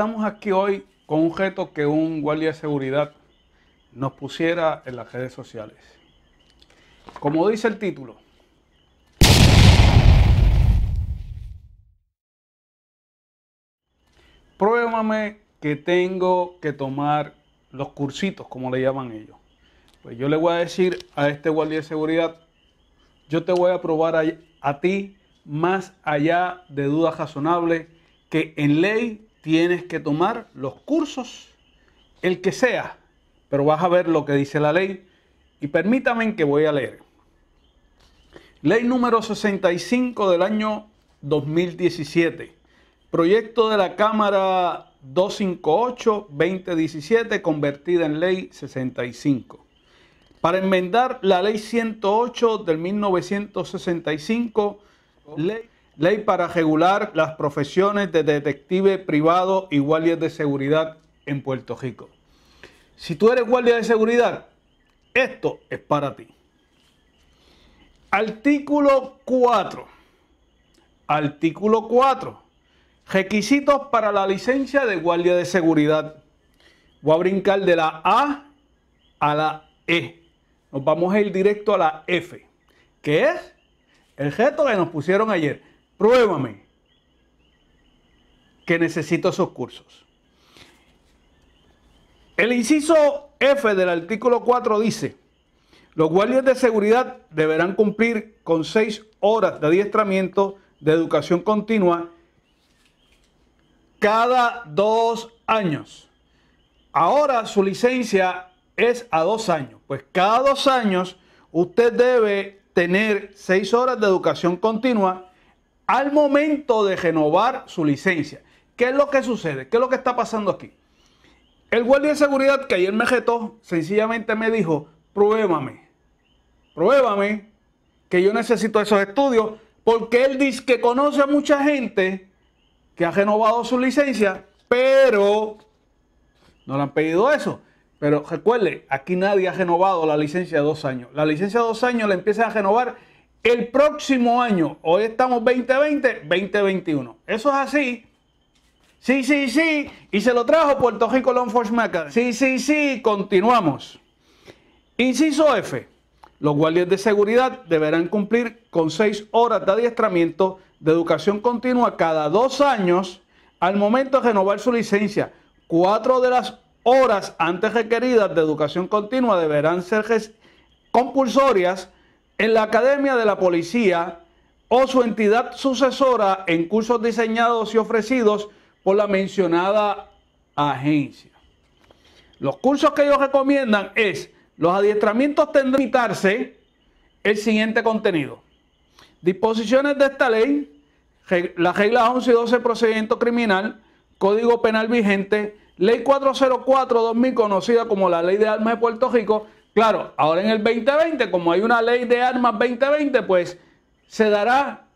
estamos aquí hoy con un reto que un guardia de seguridad nos pusiera en las redes sociales. Como dice el título, pruébame que tengo que tomar los cursitos, como le llaman ellos. Pues yo le voy a decir a este guardia de seguridad, yo te voy a probar a ti más allá de dudas razonables que en ley tienes que tomar los cursos, el que sea, pero vas a ver lo que dice la ley. Y permítame que voy a leer. Ley número 65 del año 2017. Proyecto de la Cámara 258-2017 convertida en ley 65. Para enmendar la ley 108 del 1965, ley Ley para regular las profesiones de detective privado y guardias de seguridad en Puerto Rico. Si tú eres guardia de seguridad, esto es para ti. Artículo 4. Artículo 4. Requisitos para la licencia de guardia de seguridad. Voy a brincar de la A a la E. Nos vamos a ir directo a la F, que es el gesto que nos pusieron ayer pruébame que necesito esos cursos. El inciso F del artículo 4 dice, los guardias de seguridad deberán cumplir con seis horas de adiestramiento de educación continua cada dos años. Ahora su licencia es a dos años. Pues cada dos años usted debe tener seis horas de educación continua al momento de renovar su licencia. ¿Qué es lo que sucede? ¿Qué es lo que está pasando aquí? El guardia de seguridad que ayer me jetó, sencillamente me dijo, pruébame, pruébame que yo necesito esos estudios, porque él dice que conoce a mucha gente que ha renovado su licencia, pero no le han pedido eso. Pero recuerde, aquí nadie ha renovado la licencia de dos años. La licencia de dos años la empiezan a renovar el próximo año, hoy estamos 2020, 2021. Eso es así. Sí, sí, sí. Y se lo trajo Puerto Rico Law Enforcement Academy. Sí, sí, sí. Continuamos. Inciso F. Los guardias de seguridad deberán cumplir con seis horas de adiestramiento de educación continua cada dos años al momento de renovar su licencia. Cuatro de las horas antes requeridas de educación continua deberán ser compulsorias en la Academia de la Policía o su entidad sucesora en cursos diseñados y ofrecidos por la mencionada agencia. Los cursos que ellos recomiendan es, los adiestramientos tendrán que limitarse el siguiente contenido. Disposiciones de esta ley, las reglas 11 y 12 procedimiento criminal, Código Penal vigente, Ley 404-2000, conocida como la Ley de Armas de Puerto Rico, Claro, ahora en el 2020, como hay una ley de armas 2020, pues se dará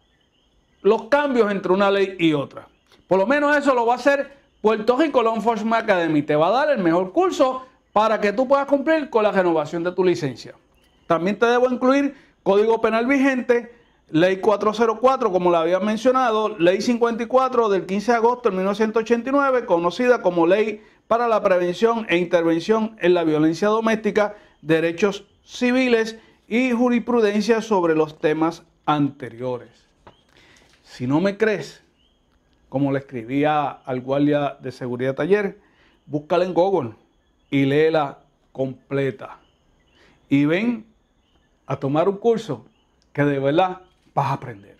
los cambios entre una ley y otra. Por lo menos eso lo va a hacer Puerto Rico Law Force Academy. Te va a dar el mejor curso para que tú puedas cumplir con la renovación de tu licencia. También te debo incluir Código Penal vigente, Ley 404, como la había mencionado, Ley 54 del 15 de agosto de 1989, conocida como Ley para la Prevención e Intervención en la Violencia Doméstica, derechos civiles y jurisprudencia sobre los temas anteriores. Si no me crees, como le escribía al guardia de seguridad ayer, búscala en Google y léela completa. Y ven a tomar un curso que de verdad vas a aprender.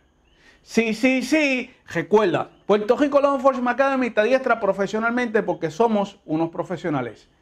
Sí, sí, sí. Recuerda, Puerto Rico Law Enforcement Academy está diestra profesionalmente porque somos unos profesionales.